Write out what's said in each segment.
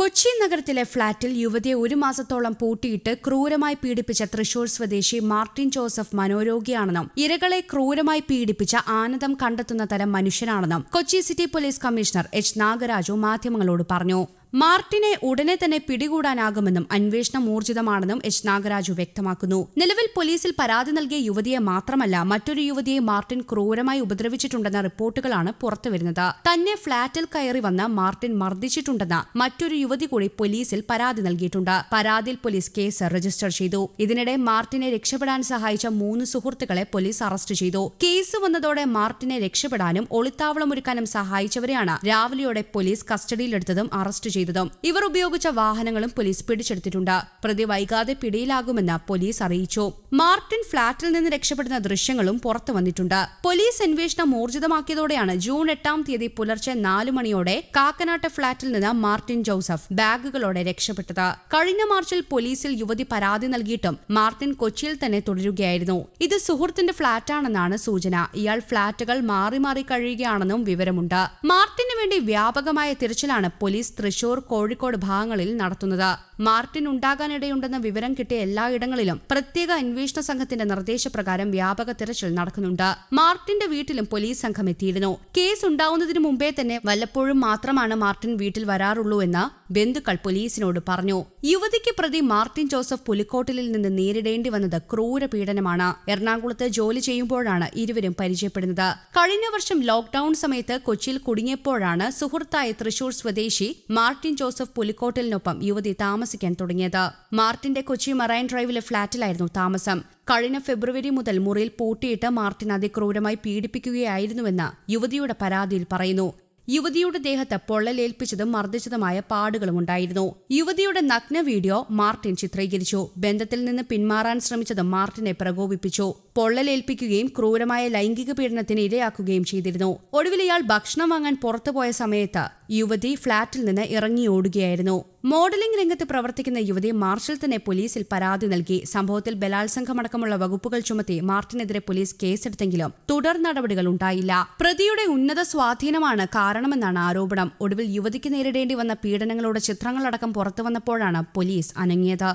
കൊച്ചി നഗരത്തിലെ ഫ്ളാറ്റിൽ യുവതിയെ ഒരു മാസത്തോളം പൂട്ടിയിട്ട് ക്രൂരമായി പീഡിപ്പിച്ച തൃശൂർ സ്വദേശി മാർട്ടിൻ ജോസഫ് മനോരോഗിയാണെന്നും ഇരകളെ ക്രൂരമായി പീഡിപ്പിച്ച ആനന്ദം കണ്ടെത്തുന്ന തരം മനുഷ്യനാണെന്നും Kochi city police commissioner H Nagaraju മാധ്യമങ്ങളോട് പറഞ്ഞു മാർട്ടിനെ ഉടനെ തന്നെ പിടികൂടാനാകുമെന്നും അന്വേഷണം ഊർജിതമാണെന്നും എച്ച് നാഗരാജു വ്യക്തമാക്കുന്നു നിലവിൽ പോലീസിൽ പരാതി നൽകിയ യുവതിയെ മാത്രമല്ല മറ്റൊരു യുവതിയെ മാർട്ടിൻ ക്രൂരമായി ഉപദ്രവിച്ചിട്ടുണ്ടെന്ന റിപ്പോർട്ടുകളാണ് പുറത്തുവരുന്നത് തന്നെ ഫ്ളാറ്റിൽ കയറി വന്ന മാർട്ടിൻ മർദ്ദിച്ചിട്ടുണ്ടെന്ന മറ്റൊരു യുവതി കൂടി പോലീസിൽ പരാതി നൽകിയിട്ടുണ്ട് പരാതിയിൽ പോലീസ് കേസ് രജിസ്റ്റർ ചെയ്തു ഇതിനിടെ മാർട്ടിനെ രക്ഷപ്പെടാൻ സഹായിച്ച മൂന്ന് സുഹൃത്തുക്കളെ പോലീസ് അറസ്റ്റ് ചെയ്തു കേസ് വന്നതോടെ മാർട്ടിനെ രക്ഷപ്പെടാനും ഒളിത്താവളമൊരുക്കാനും സഹായിച്ചവരെയാണ് രാവിലെയോടെ പോലീസ് കസ്റ്റഡിയിലെടുത്തതും അറസ്റ്റ് ചെയ്തു ചെയ്തതും ഇവർ ഉപയോഗിച്ച വാഹനങ്ങളും പോലീസ് പിടിച്ചെടുത്തിട്ടുണ്ട് പ്രതി വൈകാതെ പിടിയിലാകുമെന്ന് പോലീസ് അറിയിച്ചു മാർട്ടിൻ ഫ്ളാറ്റിൽ നിന്ന് രക്ഷപ്പെടുന്ന ദൃശ്യങ്ങളും പുറത്തു വന്നിട്ടുണ്ട് പോലീസ് അന്വേഷണം ഊർജിതമാക്കിയതോടെയാണ് ജൂൺ എട്ടാം തീയതി പുലർച്ചെ നാലു മണിയോടെ കാക്കനാട്ട് ഫ്ളാറ്റിൽ നിന്ന് മാർട്ടിൻ ജോസഫ് ബാഗുകളോടെ രക്ഷപ്പെട്ടത് കഴിഞ്ഞ മാർച്ചിൽ പോലീസിൽ യുവതി പരാതി നൽകിയിട്ടും മാർട്ടിൻ കൊച്ചിയിൽ തന്നെ തുടരുകയായിരുന്നു ഇത് സുഹൃത്തിന്റെ ഫ്ളാറ്റാണെന്നാണ് സൂചന ഇയാൾ ഫ്ളാറ്റുകൾ മാറി മാറി കഴിയുകയാണെന്നും വിവരമുണ്ട് മാർട്ടിന് വേണ്ടി വ്യാപകമായ തിരച്ചിലാണ് പോലീസ് തൃശൂർ തൃശൂർ കോഴിക്കോട് ഭാഗങ്ങളിൽ നടത്തുന്നത് മാർട്ടിൻ ഉണ്ടാകാനിടയുണ്ടെന്ന വിവരം കിട്ടിയ എല്ലായിടങ്ങളിലും പ്രത്യേക അന്വേഷണ സംഘത്തിന്റെ നിർദ്ദേശപ്രകാരം വ്യാപക തിരച്ചിൽ നടക്കുന്നുണ്ട് മാർട്ടിന്റെ വീട്ടിലും പോലീസ് സംഘം എത്തിയിരുന്നു കേസ് ഉണ്ടാവുന്നതിന് മുമ്പേ തന്നെ വല്ലപ്പോഴും മാത്രമാണ് മാർട്ടിൻ വീട്ടിൽ വരാറുള്ളൂ എന്ന് ബന്ധുക്കൾ പോലീസിനോട് പറഞ്ഞു യുവതിക്ക് പ്രതി മാർട്ടിൻ ജോസഫ് പുലിക്കോട്ടിലിൽ നിന്ന് നേരിടേണ്ടി വന്നത് ക്രൂരപീഡനമാണ് എറണാകുളത്ത് ജോലി ചെയ്യുമ്പോഴാണ് ഇരുവരും പരിചയപ്പെടുന്നത് കഴിഞ്ഞ വർഷം ലോക്ഡൌൺ സമയത്ത് കൊച്ചിയിൽ കുടുങ്ങിയപ്പോഴാണ് സുഹൃത്തായ തൃശൂർ സ്വദേശി മാർട്ടിൻ മാർട്ടിൻ ജോസഫ് പുലിക്കോട്ടലിനൊപ്പം യുവതി താമസിക്കാൻ തുടങ്ങിയത് മാർട്ടിന്റെ കൊച്ചി മറൈൻ ഡ്രൈവിലെ ഫ്ളാറ്റിലായിരുന്നു താമസം കഴിഞ്ഞ ഫെബ്രുവരി മുതൽ മുറിയിൽ പൂട്ടിയിട്ട് മാർട്ടിൻ അതിക്രൂരമായി പീഡിപ്പിക്കുകയായിരുന്നുവെന്ന് യുവതിയുടെ പരാതിയിൽ പറയുന്നു യുവതിയുടെ ദേഹത്ത് പൊള്ളലേൽപ്പിച്ചതും മർദ്ദിച്ചതുമായ പാടുകളുമുണ്ടായിരുന്നു യുവതിയുടെ നഗ്ന വീഡിയോ മാർട്ടിൻ ചിത്രീകരിച്ചു ബന്ധത്തിൽ നിന്ന് പിന്മാറാൻ ശ്രമിച്ചതും മാർട്ടിനെ പ്രകോപിപ്പിച്ചു പൊള്ളലേൽപ്പിക്കുകയും ക്രൂരമായ ലൈംഗിക പീഡനത്തിന് ഇരയാക്കുകയും ചെയ്തിരുന്നു ഒടുവിൽ ഇയാൾ ഭക്ഷണം വാങ്ങാൻ പുറത്തുപോയ സമയത്ത് യുവതി ഫ്ളാറ്റിൽ നിന്ന് ഇറങ്ങി ഓടുകയായിരുന്നു മോഡലിംഗ് രംഗത്ത് പ്രവർത്തിക്കുന്ന യുവതി മാർഷൽ തന്നെ പോലീസിൽ പരാതി നൽകി സംഭവത്തിൽ ബലാത്സംഗമടക്കമുള്ള വകുപ്പുകൾ ചുമത്തി മാർട്ടിനെതിരെ പോലീസ് കേസെടുത്തെങ്കിലും തുടർ നടപടികൾ ഉണ്ടായില്ല പ്രതിയുടെ ഉന്നത സ്വാധീനമാണ് കാരണമെന്നാണ് ആരോപണം ഒടുവിൽ യുവതിക്ക് നേരിടേണ്ടി വന്ന പീഡനങ്ങളുടെ ചിത്രങ്ങളടക്കം പുറത്തു വന്നപ്പോഴാണ് പോലീസ് അനങ്ങിയത്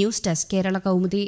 ന്യൂസ് ഡെസ്ക് കേരള കൗമുദി